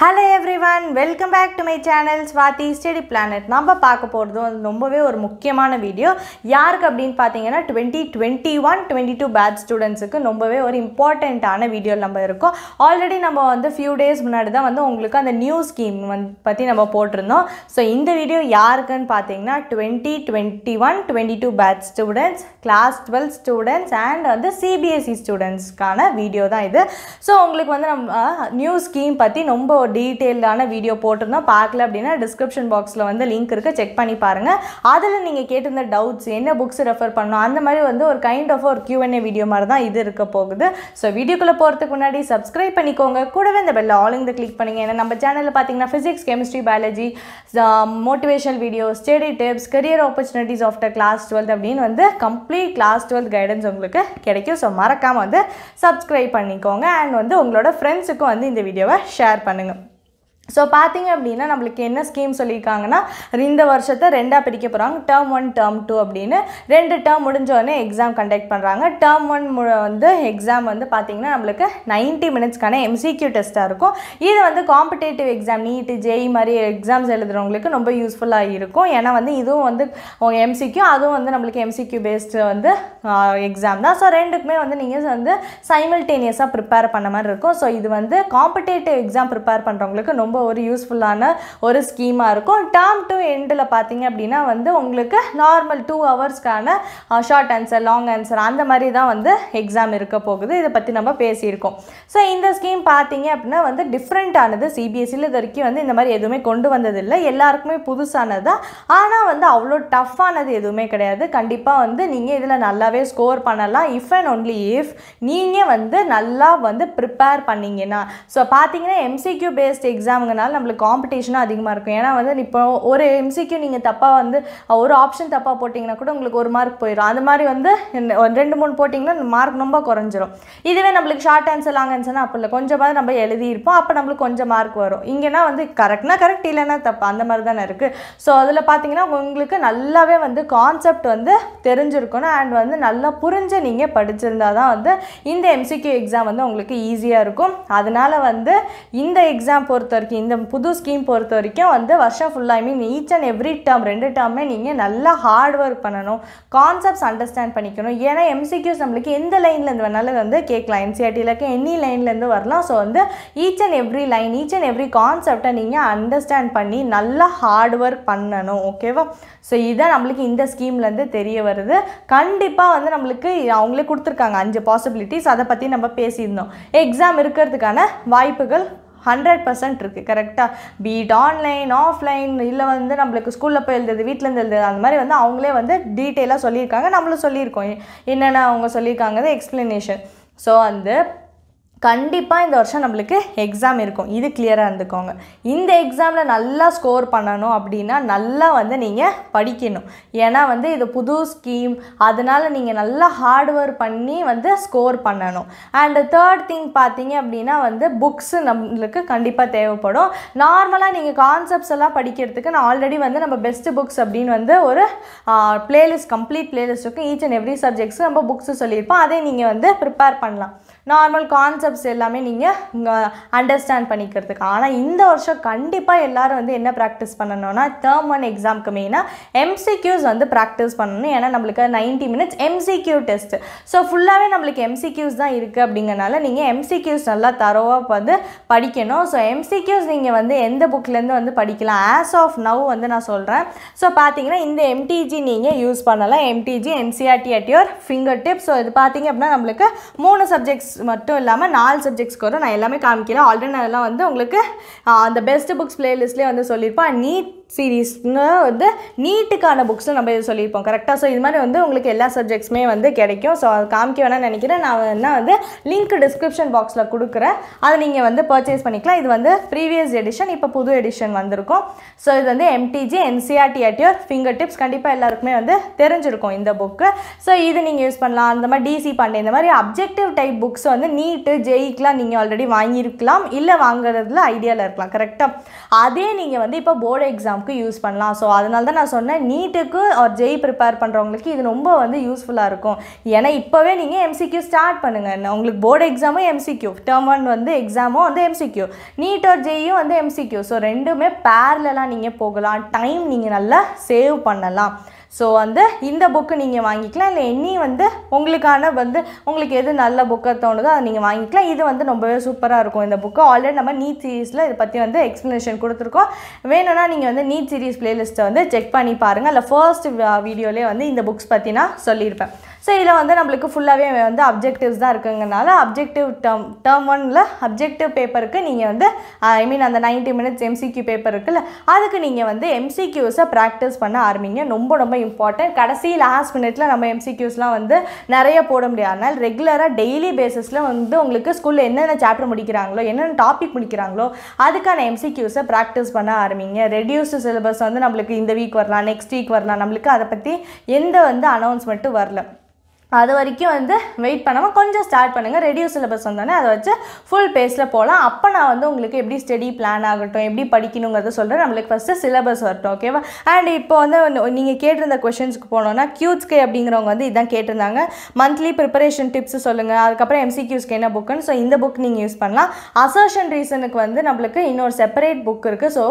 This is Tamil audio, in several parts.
hello everyone welcome back to my channel Swathi study planet நம்ம பார்க்க போகிறது ரொம்பவே ஒரு முக்கியமான வீடியோ யாருக்கு அப்படின்னு பார்த்தீங்கன்னா twenty twenty one twenty two batch ஸ்டூடெண்ட்ஸுக்கு ரொம்பவே ஒரு இம்பார்ட்டண்ட்டான வீடியோ நம்ம இருக்கோம் ஆல்ரெடி நம்ம வந்து ஃபியூ டேஸ் முன்னாடி தான் வந்து உங்களுக்கு அந்த நியூ ஸ்கீம் வந்து பற்றி நம்ம போட்டிருந்தோம் ஸோ இந்த வீடியோ யாருக்குன்னு பார்த்தீங்கன்னா twenty twenty one twenty two batch students class twelve students and வந்து சிபிஎஸ்சி ஸ்டூடெண்ட்ஸ்க்கான வீடியோ தான் இது ஸோ உங்களுக்கு வந்து நம்ம நியூ ஸ்கீம் பற்றி ரொம்ப டீட்டெயில்டான வீடியோ போட்டிருந்தோம் பார்க்கல அப்படின்னா டிஸ்கிரிப்ஷன் பாக்ஸில் வந்து லிங்க் இருக்குது செக் பண்ணி பாருங்கள் அதில் நீங்கள் கேட்டிருந்த டவுட்ஸ் என்ன புக்ஸ் ரெஃபர் பண்ணணும் அந்த மாதிரி வந்து ஒரு கைண்ட் ஆஃப் ஒரு கியூஎன்ஏ வீடியோ மாதிரி தான் இது இருக்க போகுது ஸோ வீடியோக்குள்ளே போகிறதுக்கு முன்னாடி சப்ஸ்கிரைப் பண்ணிக்கோங்க கூடவே இந்த பெல்ல ஆல் இந்த கிளிக் பண்ணுங்க ஏன்னா நம்ம சேனலில் பார்த்தீங்கன்னா physics chemistry biology motivational video study tips career opportunities after class twelfth அப்படின்னு வந்து கம்ப்ளீட் கிளாஸ் டுவெல்த் கைடன்ஸ் உங்களுக்கு கிடைக்கும் ஸோ மறக்காமல் வந்து சப்ஸ்கிரைப் பண்ணிக்கோங்க அண்ட் வந்து உங்களோட ஃப்ரெண்ட்ஸுக்கும் வந்து இந்த வீடியோவை ஷேர் பண்ணுங்கள் ஸோ பார்த்தீங்க அப்படின்னா நம்மளுக்கு என்ன ஸ்கீம் சொல்லியிருக்காங்கன்னா இந்த வருஷத்தை ரெண்டாக பிரிக்க போகிறாங்க டேர்ம் ஒன் டேர்ம் டூ அப்படின்னு ரெண்டு டேர்ம் முடிஞ்சோடனே எக்ஸாம் கண்டக்ட் பண்ணுறாங்க டேர்ம் ஒன் வந்து எக்ஸாம் வந்து பார்த்திங்கன்னா நம்மளுக்கு நைன்ட்டி மினிட்ஸ்க்கான எம்சிக்யூ டெஸ்ட்டாக இருக்கும் இது வந்து காம்படேட்டிவ் எக்ஸாம் நீட்டு ஜெய் மாதிரி எக்ஸாம்ஸ் எழுதுகிறவங்களுக்கு ரொம்ப யூஸ்ஃபுல்லாக இருக்கும் ஏன்னா வந்து இதுவும் வந்து எம்சிக்யூ அதுவும் வந்து நம்மளுக்கு எம்சிக்யூ பேஸ்டு வந்து எக்ஸாம் தான் ஸோ ரெண்டுக்குமே வந்து நீங்கள் வந்து சைமல்டேனியஸாக ப்ரிப்பேர் பண்ண மாதிரி இருக்கும் ஸோ இது வந்து காம்படேட்டிவ் எக்ஸாம் ப்ரிப்பேர் பண்ணுறவங்களுக்கு ரொம்ப ரொம்ப ஒரு யூஸ்ஃபுல்லான ஒரு ஸ்கீமாக இருக்கும் டேர்ம் டு எண்டில் பார்த்தீங்க அப்படின்னா வந்து உங்களுக்கு நார்மல் டூ ஹவர்ஸ்க்கான ஷார்ட் ஆன்சர் லாங் ஆன்சர் அந்த மாதிரி தான் வந்து எக்ஸாம் இருக்க போகுது இதை பற்றி நம்ம பேசியிருக்கோம் ஸோ இந்த ஸ்கீம் பார்த்தீங்க அப்படின்னா வந்து டிஃப்ரெண்ட்டானது சிபிஎஸ்சியில் இது வரைக்கும் வந்து இந்த மாதிரி எதுவுமே கொண்டு வந்ததில்லை எல்லாருக்குமே புதுசானது தான் ஆனால் வந்து அவ்வளோ டஃப்பானது எதுவுமே கிடையாது கண்டிப்பாக வந்து நீங்கள் இதில் நல்லாவே ஸ்கோர் பண்ணலாம் இஃப் அண்ட் ஒன்லி இஃப் நீங்கள் வந்து நல்லா வந்து ப்ரிப்பேர் பண்ணிங்கன்னா ஸோ பார்த்தீங்கன்னா எம்சிக்யூ பேஸ்ட் எக்ஸாம் பண்ணாங்கனால நம்மளுக்கு காம்படிஷனும் அதிகமாக இருக்கும் ஏன்னா வந்து இப்போ ஒரு எம்சிக்கு நீங்கள் தப்பாக வந்து ஒரு ஆப்ஷன் தப்பாக போட்டிங்கன்னா கூட உங்களுக்கு ஒரு மார்க் போயிடும் அந்த மாதிரி வந்து ரெண்டு மூணு போட்டிங்கன்னா மார்க் ரொம்ப குறைஞ்சிரும் இதுவே நம்மளுக்கு ஷார்ட் ஆன்சர் லாங் ஆன்சர்னா அப்போ இல்லை கொஞ்சமாவது நம்ம எழுதியிருப்போம் அப்போ நம்மளுக்கு கொஞ்சம் மார்க் வரும் இங்கேனா வந்து கரெக்ட்னா கரெக்ட் இல்லைன்னா தப்பு அந்த மாதிரி தானே இருக்குது ஸோ அதில் பார்த்தீங்கன்னா உங்களுக்கு நல்லாவே வந்து கான்செப்ட் வந்து தெரிஞ்சிருக்கணும் அண்ட் வந்து நல்லா புரிஞ்சு நீங்கள் படிச்சிருந்தால் தான் வந்து இந்த எம்சிக்யூ எக்ஸாம் வந்து உங்களுக்கு ஈஸியாக இருக்கும் அதனால் வந்து இந்த எக்ஸாம் பொறுத்த வரைக்கும் இந்த புது ஸ்கீம் பொறுத்த வரைக்கும் வந்து வருஷம் ஃபுல்லாக I mean each and every term ரெண்டு டேர்மே நீங்கள் நல்லா ஹார்ட் ஒர்க் பண்ணணும் கான்செப்ட்ஸ் அண்டர்ஸ்டாண்ட் பண்ணிக்கணும் ஏன்னா எம்சிக்யூஸ் நம்மளுக்கு எந்த லைன்லேருந்து வேணாலும் வந்து கேட்கலாம் இருக்க எனி லைன்லேருந்து வரலாம் ஸோ வந்து each and every line each and every கான்செப்டை நீங்கள் அண்டர்ஸ்டாண்ட் பண்ணி நல்லா ஹார்ட் ஒர்க் பண்ணணும் ஓகேவா ஸோ இதான் நம்மளுக்கு இந்த ஸ்கீம்லேருந்து தெரிய வருது கண்டிப்பாக வந்து நம்மளுக்கு அவங்களே கொடுத்துருக்காங்க அஞ்சு பாசிபிலிட்டிஸ் அதை பற்றி நம்ம பேசியிருந்தோம் எக்ஸாம் இருக்கிறதுக்கான வாய்ப்புகள் ஹண்ட்ரட் பர்சன்ட் இருக்குது கரெக்டாக பீட் ஆன்லைன் ஆஃப்லைன் இல்லை வந்து நம்மளுக்கு ஸ்கூலில் போய் எழுதுறது வீட்டிலேருந்து எழுதுறது அந்த மாதிரி வந்து அவங்களே வந்து டீட்டெயிலாக சொல்லியிருக்காங்க நம்மளும் சொல்லியிருக்கோம் என்னென்ன அவங்க சொல்லியிருக்காங்கிறது எக்ஸ்ப்ளனேஷன் ஸோ அந்த கண்டிப்பாக இந்த வருஷம் நம்மளுக்கு எக்ஸாம் இருக்கும் இது கிளியராக இருந்துக்கோங்க இந்த எக்ஸாமில் நல்லா ஸ்கோர் பண்ணணும் அப்படின்னா நல்லா வந்து நீங்கள் படிக்கணும் ஏன்னா வந்து இது புது ஸ்கீம் அதனால் நீங்கள் நல்லா ஹார்ட் ஒர்க் பண்ணி வந்து ஸ்கோர் பண்ணணும் அண்ட் தேர்ட் திங் பார்த்தீங்க அப்படின்னா வந்து புக்ஸு நம்மளுக்கு கண்டிப்பாக தேவைப்படும் நார்மலாக நீங்கள் கான்செப்ட்ஸ் எல்லாம் படிக்கிறதுக்கு நான் ஆல்ரெடி வந்து நம்ம பெஸ்ட் புக்ஸ் அப்படின்னு வந்து ஒரு பிளேலிஸ்ட் கம்ப்ளீட் பிளேலிஸ்ட் இருக்கும் ஈச் அண்ட் எவ்ரி சப்ஜெக்ட்ஸும் நம்ம புக்ஸு சொல்லியிருப்போம் அதை நீங்கள் வந்து ப்ரிப்பேர் பண்ணலாம் நார்மல் கான்செப்ட் கான்செப்ட்ஸ் எல்லாமே நீங்கள் அண்டர்ஸ்டாண்ட் பண்ணிக்கிறதுக்கு ஆனால் இந்த வருஷம் கண்டிப்பாக எல்லோரும் வந்து என்ன ப்ராக்டிஸ் பண்ணணும்னா தேர்ம் ஒன் எக்ஸாமுக்கு மெயினாக எம்சிக்யூஸ் வந்து ப்ராக்டிஸ் பண்ணணும் ஏன்னா நம்மளுக்கு ninety minutes MCQ test so ஃபுல்லாகவே நம்மளுக்கு எம்சிக்யூஸ் தான் இருக்குது அப்படிங்கிறனால நீங்கள் எம்சிக்யூஸ் நல்லா தரோவாக வந்து படிக்கணும் ஸோ எம்சிக்யூஸ் நீங்கள் வந்து எந்த புக்லேருந்து வந்து படிக்கலாம் ஆஸ் ஆஃப் நவ் வந்து நான் சொல்கிறேன் ஸோ பார்த்தீங்கன்னா இந்த எம்டிஜி நீங்கள் யூஸ் பண்ணலாம் MTG NCERT at your fingertip so இது பார்த்தீங்க அப்படின்னா நம்மளுக்கு மூணு சப்ஜெக்ட்ஸ் மட்டும் இல்லாமல் நாலு சப்ஜெக்ட்ஸ்க்கு வரும் நான் எல்லாமே காமிக்கல ஆல்ரெடி நான் அதெல்லாம் வந்து உங்களுக்கு அந்த பெஸ்ட் புக்ஸ் பிளேலிஸ்ட்லேயே வந்து சொல்லியிருப்பேன் நீட் சீரீஸ்னு வந்து நீட்டுக்கான புக்ஸும் நம்ம இது சொல்லியிருப்போம் கரெக்டாக ஸோ இது மாதிரி வந்து உங்களுக்கு எல்லா சப்ஜெக்ட்ஸுமே வந்து கிடைக்கும் ஸோ அது காமிக்க வேணாம்னு நினைக்கிறேன் நான் என்ன வந்து லிங்க் டிஸ்கிரிப்ஷன் பாக்ஸில் கொடுக்குறேன் அதை நீங்கள் வந்து பர்ச்சேஸ் பண்ணிக்கலாம் இது வந்து ப்ரீவியஸ் எடிஷன் இப்போ புது எடிஷன் வந்திருக்கும் ஸோ இது வந்து MTG NCERT at fingertips கண்டிப்பாக எல்லாருக்குமே வந்து தெரிஞ்சிருக்கும் இந்த புக்கு ஸோ இது நீங்கள் யூஸ் பண்ணலாம் அந்த மாதிரி டிசி பாண்டே இந்த மாதிரி அப்ஜெக்டிவ் டைப் புக்ஸ் வந்து நீட்டு ஜெயிக்கெலாம் e e நீங்கள் ஆல்ரெடி வாங்கியிருக்கலாம் இல்லை வாங்குறதுல ஐடியாவில் இருக்கலாம் கரெக்டாக அதே நீங்கள் வந்து இப்போ போர்டு எக்ஸாம் எக்ஸாமுக்கு யூஸ் பண்ணலாம் ஸோ அதனால தான் நான் சொன்னேன் நீட்டுக்கு ஒரு ஜெய் ப்ரிப்பேர் e பண்ணுறவங்களுக்கு இது ரொம்ப வந்து யூஸ்ஃபுல்லாக இருக்கும் ஏன்னா இப்போவே நீங்கள் எம்சிக்யூ ஸ்டார்ட் பண்ணுங்கள் உங்களுக்கு போர்டு எக்ஸாமும் எம்சிக்யூ டேர்ம் ஒன் வந்து எக்ஸாமும் வந்து எம்சிக்யூ நீட் ஒரு ஜெயும் வந்து எம்சிக்யூ ஸோ ரெண்டுமே பேர்லலாம் நீங்கள் போகலாம் டைம் நீங்கள் நல்லா சேவ் பண்ணலாம் ஸோ வந்து இந்த புக்கு நீங்கள் வாங்கிக்கலாம் இல்லை எண்ணி வந்து உங்களுக்கான வந்து உங்களுக்கு எது நல்ல புக்கை தோணுதோ அதை நீங்கள் வாங்கிக்கலாம் இது வந்து ரொம்பவே சூப்பராக இருக்கும் இந்த புக்கு ஆல்ரெடி நம்ம நீட் சீரீஸில் இதை பற்றி வந்து எக்ஸ்ப்ளனேஷன் கொடுத்துருக்கோம் வேணும்னா நீங்கள் வந்து நீட் சீரீஸ் பிளேலிஸ்ட்டை வந்து செக் பண்ணி பாருங்கள் இல்லை ஃபர்ஸ்ட் வீடியோலேயே வந்து இந்த புக்ஸ் பற்றி நான் சொல்லியிருப்பேன் ஸோ இதில் வந்து நம்மளுக்கு ஃபுல்லாகவே வந்து அப்ஜெக்டிவ்ஸ் தான் இருக்குங்கிறனால அப்ஜெக்டிவ் டேர்ம் டேர்ம் ஒனில் அப்ஜெக்டிவ் பேப்பருக்கு நீங்கள் வந்து ஐ மீன் அந்த நைன்ட்டி மினிட்ஸ் எம்சிக்யூ பேப்பர் இருக்குல்ல அதுக்கு நீங்கள் வந்து எம்சிக்யூஸை ப்ராக்டிஸ் பண்ண ஆரம்பிங்க ரொம்ப ரொம்ப இம்பார்ட்டன்ட் கடைசி லாஸ்ட் மினிட்ல நம்ம எம்சிக்யூஸ்லாம் வந்து நிறைய போட முடியாது ரெகுலராக டெய்லி பேசிஸில் வந்து உங்களுக்கு ஸ்கூலில் என்னென்ன சாப்டர் முடிக்கிறாங்களோ என்னென்ன டாபிக் முடிக்கிறாங்களோ அதுக்கான எம்சிக்யூஸை ப்ராக்டிஸ் பண்ண ஆரம்பிங்க ரெடியூஸ்டு சிலபஸ் வந்து நம்மளுக்கு இந்த வீக் வரலாம் நெக்ஸ்ட் வீக் வரலாம் நம்மளுக்கு அதை பற்றி எந்த வந்து அனௌன்ஸ்மெண்ட்டும் வரல அது வரைக்கும் வந்து வெயிட் பண்ணாமல் கொஞ்சம் ஸ்டார்ட் பண்ணுங்கள் ரெடியூ சிலபஸ் வந்தோடனே அதை வச்சு ஃபுல் பேஸில் போகலாம் அப்போ நான் வந்து உங்களுக்கு எப்படி ஸ்டடி பிளான் ஆகட்டும் எப்படி படிக்கணுங்கிறத சொல்கிறேன் நம்மளுக்கு ஃபஸ்ட்டு சிலபஸ் வரட்டும் ஓகேவா அண்ட் இப்போ வந்து நீங்கள் கேட்டிருந்த கொஷின்ஸ்க்கு போனோன்னா கியூட்ஸ்கே அப்படிங்கிறவங்க வந்து இதான் கேட்டிருந்தாங்க மந்த்லி ப்ரிப்பரேஷன் டிப்ஸ் சொல்லுங்கள் அதுக்கப்புறம் எம்சிக்யூஸ்க்கு என்ன புக்குன்னு ஸோ இந்த புக் நீங்கள் யூஸ் பண்ணலாம் அசோஷன் ரீசனுக்கு வந்து நம்மளுக்கு இன்னொரு செப்பரேட் புக் இருக்குது ஸோ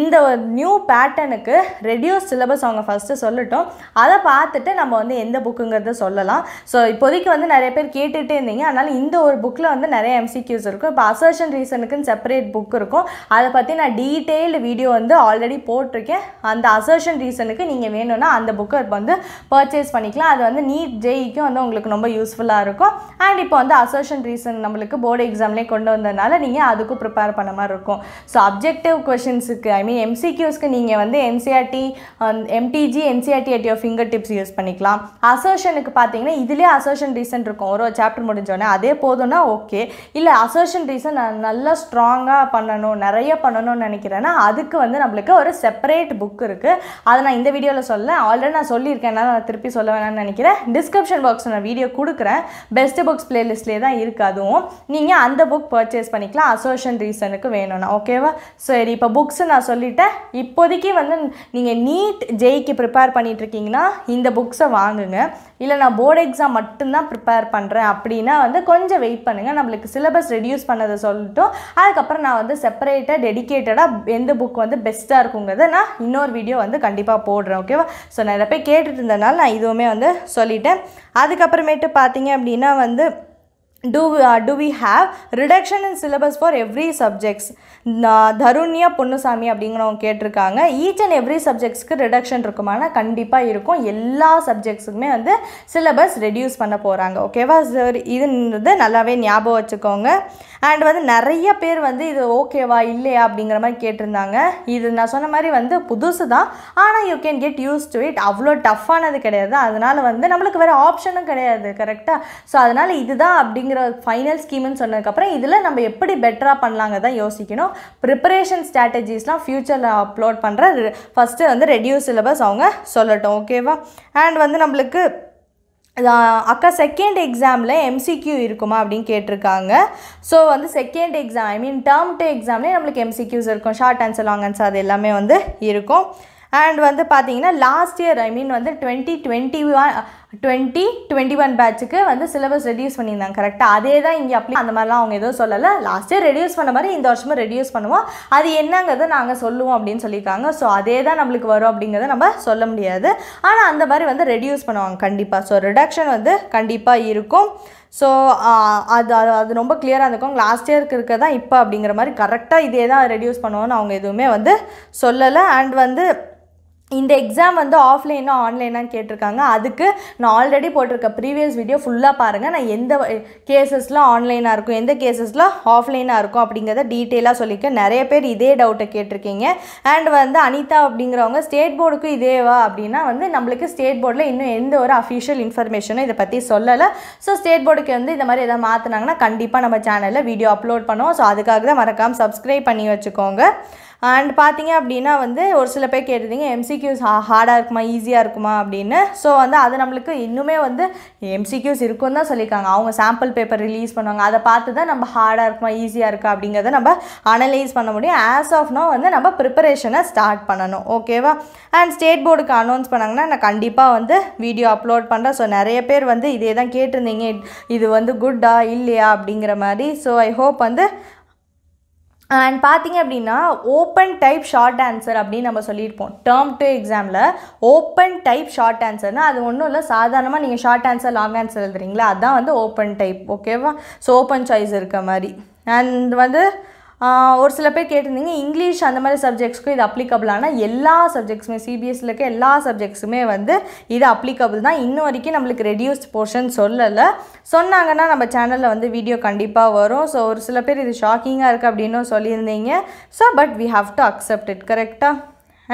இந்த நியூ பேட்டனுக்கு ரெடியூஸ் சிலபஸ் அவங்க ஃபஸ்ட்டு சொல்லட்டும் அதை பார்த்துட்டு நம்ம வந்து எந்த புக்குங்கிறத சொல்லலாம் ஸோ இப்போதைக்கு வந்து நிறைய பேர் கேட்டுகிட்டே இருந்தீங்க அதனால் இந்த ஒரு புக்கில் வந்து நிறைய எம்சிக்யூஸ் இருக்கும் இப்போ அசர்ஷன் ரீசனுக்குன்னு செப்பரேட் புக் இருக்கும் அதை பற்றி நான் டீட்டெயில்டு வீடியோ வந்து ஆல்ரெடி போட்டிருக்கேன் அந்த அசர்ஷன் ரீசனுக்கு நீங்கள் வேணும்னா அந்த புக்கை இப்போ வந்து பர்ச்சேஸ் பண்ணிக்கலாம் அது வந்து நீட் ஜெய்க்கும் e வந்து உங்களுக்கு ரொம்ப யூஸ்ஃபுல்லாக இருக்கும் அண்ட் இப்போ வந்து அசர்ஷன் ரீசன் நம்மளுக்கு போர்டு எக்ஸாம்லேயே கொண்டு வந்ததுனால நீங்கள் அதுக்கும் ப்ரிப்பேர் பண்ண மாதிரி இருக்கும் ஸோ அப்ஜெக்டிவ் கொஷின்ஸுக்கு ஐ மீன் எம்சிக்யூஸ்க்கு நீங்கள் வந்து NCERT MTG NCERT at your fingertips use பண்ணிக்கலாம் அசர்ஷனுக்கு பார்த்தீங்கன்னா பார்த்தீங்கன்னா இதிலே அசர்ஷன் ரீசன் இருக்கும் ஒரு சாப்டர் முடிஞ்சோடனே அதே போதும்னா ஓகே இல்லை அசர்ஷன் ரீசன் நான் நல்லா ஸ்ட்ராங்காக பண்ணணும் நிறைய பண்ணணும்னு நினைக்கிறேன்னா அதுக்கு வந்து நம்மளுக்கு ஒரு செப்பரேட் புக் இருக்குது அதை நான் இந்த வீடியோவில் சொல்ல ஆல்ரெடி நான் சொல்லியிருக்கேன் நான் திருப்பி சொல்ல வேணாம்னு நினைக்கிறேன் டிஸ்கிரிப்ஷன் பாக்ஸ் நான் வீடியோ கொடுக்குறேன் பெஸ்ட் புக்ஸ் பிளேலிஸ்ட்லேயே தான் இருக்குது அதுவும் நீங்கள் அந்த புக் பர்ச்சேஸ் பண்ணிக்கலாம் அசோஷன் ரீசனுக்கு வேணும்னா ஓகேவா சரி இப்போ புக்ஸ் நான் சொல்லிட்டேன் இப்போதைக்கு வந்து நீங்கள் நீட் ஜெய்க்கு ப்ரிப்பேர் பண்ணிகிட்ருக்கீங்கன்னா இந்த புக்ஸை வாங்குங்க இல்லை நான் போர்டு போர்டு எக்ஸாம் மட்டும்தான் ப்ரிப்பேர் பண்ணுறேன் அப்படின்னா வந்து கொஞ்சம் வெயிட் பண்ணுங்கள் நம்மளுக்கு சிலபஸ் ரெடியூஸ் பண்ணதை சொல்லிட்டோம் அதுக்கப்புறம் நான் வந்து செப்பரேட்டாக டெடிக்கேட்டடாக எந்த புக் வந்து பெஸ்ட்டாக இருக்குங்கிறத நான் இன்னொரு வீடியோ வந்து கண்டிப்பாக போடுறேன் ஓகேவா ஸோ நிறைய போய் கேட்டுட்டு இருந்ததுனால நான் இதுவுமே வந்து சொல்லிட்டேன் அதுக்கப்புறமேட்டு பார்த்தீங்க அப்படின்னா வந்து do uh, we we reduction reduction syllabus for every subjects Tharunya Ponnusamy அப்படிங்கிறவங்க கேட்டிருக்காங்க ஈச் அண்ட் எவ்ரி சப்ஜெக்ட்ஸ்க்கு ரிடக்ஷன் இருக்குமானா கண்டிப்பாக இருக்கும் எல்லா சப்ஜெக்ட்ஸுக்குமே வந்து சிலபஸ் ரெடியூஸ் பண்ண போகிறாங்க ஓகேவா சார் இதுன்றது நல்லாவே ஞாபகம் வச்சுக்கோங்க அண்ட் வந்து நிறைய பேர் வந்து இது ஓகேவா இல்லையா அப்படிங்கிற மாதிரி கேட்டிருந்தாங்க இது நான் சொன்ன மாதிரி வந்து புதுசு தான் ஆனால் you can get used to it அவ்வளோ டஃப்பானது கிடையாது அதனால் வந்து நம்மளுக்கு வேறு ஆப்ஷனும் கிடையாது கரெக்டாக ஸோ அதனால் இதுதான் அப்படிங்கிற அப்படிங்கிற ஃபைனல் ஸ்கீம்னு சொன்னதுக்கப்புறம் இதில் நம்ம எப்படி பெட்டராக பண்ணலாங்க தான் யோசிக்கணும் ப்ரிப்பரேஷன் ஸ்ட்ராட்டஜிஸ்லாம் ஃப்யூச்சரில் அப்லோட் பண்ணுற ஃபஸ்ட்டு வந்து ரெடியூஸ் சிலபஸ் அவங்க சொல்லட்டும் ஓகேவா அண்ட் வந்து நம்மளுக்கு அக்கா செகண்ட் எக்ஸாமில் எம்சிக்யூ இருக்குமா அப்படின்னு கேட்டிருக்காங்க ஸோ வந்து second exam I mean term two எக்ஸாம்லேயே நம்மளுக்கு எம்சிக்யூஸ் இருக்கும் ஷார்ட் ஆன்சர் லாங் ஆன்சர் அது எல்லாமே வந்து இருக்கும் அண்ட் வந்து பார்த்தீங்கன்னா லாஸ்ட் இயர் ஐ மீன் வந்து twenty twenty twenty twenty one பேட்சுக்கு வந்து சிலபஸ் ரெடியூஸ் பண்ணியிருந்தாங்க கரெக்டாக அதே தான் இங்கே அப்ளை அந்த மாதிரிலாம் அவங்க எதுவும் சொல்லலை லாஸ்ட் இயர் ரெடியூஸ் பண்ண மாதிரி இந்த வருஷமும் ரெடியூஸ் பண்ணுவோம் அது என்னங்கிறத நாங்கள் சொல்லுவோம் அப்படின்னு சொல்லியிருக்காங்க ஸோ அதே தான் நம்மளுக்கு வரும் அப்படிங்கிறத நம்ம சொல்ல முடியாது ஆனால் அந்த மாதிரி வந்து ரெடியூஸ் பண்ணுவாங்க கண்டிப்பாக ஸோ ரிடக்ஷன் வந்து கண்டிப்பாக இருக்கும் ஸோ அது அது அது ரொம்ப கிளியராக இருக்கும் லாஸ்ட் இயருக்கு இருக்க தான் இப்போ அப்படிங்கிற மாதிரி கரெக்டாக இதே தான் ரெடியூஸ் பண்ணுவோன்னு அவங்க எதுவுமே வந்து சொல்லலை அண்ட் வந்து இந்த எக்ஸாம் வந்து ஆஃப்லைனா ஆன்லைனாக கேட்டிருக்காங்க அதுக்கு நான் ஆல்ரெடி போட்டிருக்க ப்ரீவியஸ் வீடியோ ஃபுல்லாக பாருங்கள் நான் எந்த கேசஸில் ஆன்லைனாக இருக்கும் எந்த கேசஸில் ஆஃப்லைனாக இருக்கும் அப்படிங்கிறத டீட்டெயிலாக சொல்லியிருக்கேன் நிறைய பேர் இதே டவுட்டை கேட்டிருக்கீங்க அண்ட் வந்து அனிதா அப்படிங்கிறவங்க ஸ்டேட் போர்டுக்கு இதேவா அப்படின்னா வந்து நம்மளுக்கு ஸ்டேட் போர்டில் இன்னும் எந்த ஒரு அஃபிஷியல் இன்ஃபர்மேஷனும் இதை பற்றி சொல்லலை ஸோ ஸ்டேட் போர்டுக்கு வந்து இந்த மாதிரி எதாவது மாற்றினாங்கன்னா கண்டிப்பாக நம்ம சேனலில் வீடியோ அப்லோட் பண்ணுவோம் ஸோ அதுக்காக தான் மறக்காமல் சப்ஸ்கிரைப் பண்ணி வச்சுக்கோங்க அண்ட் பார்த்தீங்க அப்படின்னா வந்து ஒரு சில பேர் கேட்டிருந்தீங்க எம்சிக்யூஸ் ஹார்டாக இருக்குமா ஈஸியாக இருக்குமா அப்படின்னு ஸோ வந்து அது நம்மளுக்கு இன்னுமே வந்து எம்சிக்யூஸ் இருக்கும் தான் சொல்லியிருக்காங்க அவங்க சாம்பிள் பேப்பர் ரிலீஸ் பண்ணுவாங்க அதை பார்த்து தான் நம்ம ஹார்டாக இருக்குமா ஈஸியாக இருக்கா அப்படிங்கிறத நம்ம அனலைஸ் பண்ண முடியும் ஆஸ் ஆஃப் நோ வந்து நம்ம ப்ரிப்பரேஷனை ஸ்டார்ட் பண்ணணும் ஓகேவா அண்ட் ஸ்டேட் போர்டுக்கு அனௌன்ஸ் பண்ணாங்கன்னா நான் கண்டிப்பாக வந்து வீடியோ அப்லோட் பண்ணுறேன் ஸோ நிறைய பேர் வந்து இதே தான் கேட்டிருந்தீங்க இது வந்து குட்டா இல்லையா அப்படிங்கிற மாதிரி ஸோ ஐ ஹோப் வந்து அண்ட் பார்த்தீங்க அப்படின்னா ஓப்பன் டைப் ஷார்ட் ஆன்சர் அப்படின்னு நம்ம சொல்லியிருப்போம் டேர்ம் டூ எக்ஸாமில் ஓப்பன் டைப் ஷார்ட் ஆன்சர்னால் அது ஒன்றும் இல்லை சாதாரணமாக நீங்கள் ஷார்ட் ஆன்சர் லாங் ஆன்சர் எழுதுறீங்களா அதுதான் வந்து ஓப்பன் டைப் ஓகேவா ஸோ ஓப்பன் சாய்ஸ் இருக்க மாதிரி அண்ட் வந்து ஒரு சில பேர் கேட்டிருந்தீங்க இங்கிலீஷ் அந்த மாதிரி சப்ஜெக்ட்ஸ்க்கும் இது அப்ளிகபிளான எல்லா சப்ஜெக்ட்ஸுமே சிபிஎஸ்சியில் இருக்க எல்லா சப்ஜெக்ட்ஸுமே வந்து இது அப்ளிகபிள் தான் இன்ன வரைக்கும் நம்மளுக்கு ரெடியூஸ்ட் போர்ஷன் சொல்லலை சொன்னாங்கன்னா நம்ம சேனலில் வந்து வீடியோ கண்டிப்பாக வரும் ஸோ ஒரு சில பேர் இது ஷாக்கிங்காக இருக்குது அப்படின்னு சொல்லியிருந்தீங்க so but we have to accept it கரெக்டாக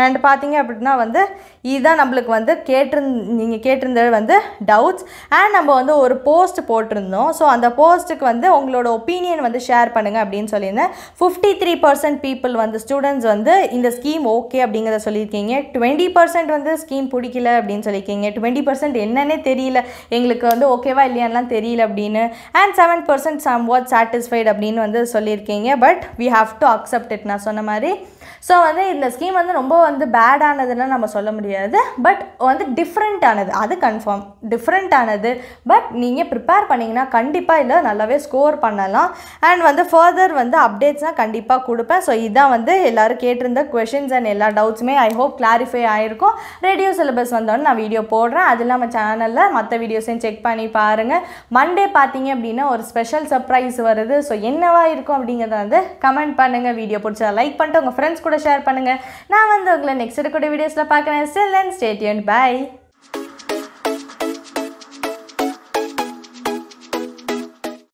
அண்ட் பார்த்தீங்க அப்படின்னா வந்து இதுதான் நம்மளுக்கு வந்து கேட்டிருந் நீங்கள் கேட்டிருந்தது வந்து டவுட்ஸ் அண்ட் நம்ம வந்து ஒரு போஸ்ட் போட்டிருந்தோம் ஸோ அந்த போஸ்ட்டுக்கு வந்து உங்களோட ஒப்பீனியன் வந்து ஷேர் பண்ணுங்கள் அப்படின்னு சொல்லியிருந்தேன் ஃபிஃப்டி த்ரீ பர்சன்ட் பீப்புள் வந்து ஸ்டூடெண்ட்ஸ் வந்து இந்த ஸ்கீம் ஓகே அப்படிங்கிறத சொல்லியிருக்கீங்க டுவெண்ட்டி பர்சன்ட் வந்து ஸ்கீம் பிடிக்கல அப்படின்னு சொல்லியிருக்கீங்க டுவெண்ட்டி பர்சன்ட் என்னன்னே தெரியல எங்களுக்கு வந்து ஓகேவா இல்லையானலாம் தெரியல அப்படின்னு and seven percent somewhat satisfied அப்படின்னு வந்து சொல்லியிருக்கீங்க but we have to accept it நான் சொன்ன மாதிரி ஸோ வந்து இந்த ஸ்கீம் வந்து ரொம்ப வந்து பேடானதுன்னு நம்ம சொல்ல முடியாது பட் வந்து டிஃப்ரெண்ட்டானது அது கன்ஃபார்ம் டிஃப்ரெண்ட்டானது பட் நீங்கள் ப்ரிப்பேர் பண்ணிங்கன்னா கண்டிப்பாக இதில் நல்லாவே ஸ்கோர் பண்ணலாம் அண்ட் வந்து ஃபர்தர் வந்து அப்டேட்ஸ்னால் கண்டிப்பாக கொடுப்பேன் ஸோ இதுதான் வந்து எல்லோரும் கேட்டிருந்த கொஷின்ஸ் அண்ட் எல்லா டவுட்ஸுமே ஐ ஹோப் கிளாரிஃபை ஆகிருக்கும் ரேடியோ சிலபஸ் வந்தோடனே நான் வீடியோ போடுறேன் அது இல்லாமல் சேனலில் மற்ற வீடியோஸையும் செக் பண்ணி பாருங்கள் மண்டே பார்த்தீங்க அப்படின்னா ஒரு ஸ்பெஷல் சர்ப்ரைஸ் வருது ஸோ என்னவாக இருக்கும் அப்படிங்கிறத வந்து கமெண்ட் பண்ணுங்கள் வீடியோ பிடிச்சா லைக் பண்ணிட்டு உங்கள் ஃப்ரெண்ட்ஸ் கூட ஷேர் பண்ணுங்கள் நான் வந்து உங்களை நெக்ஸ்ட் கூட வீடியோஸில் பார்க்குறேன் ஸ்டில் அண்ட் ஸ்டேட்யூன் பாய்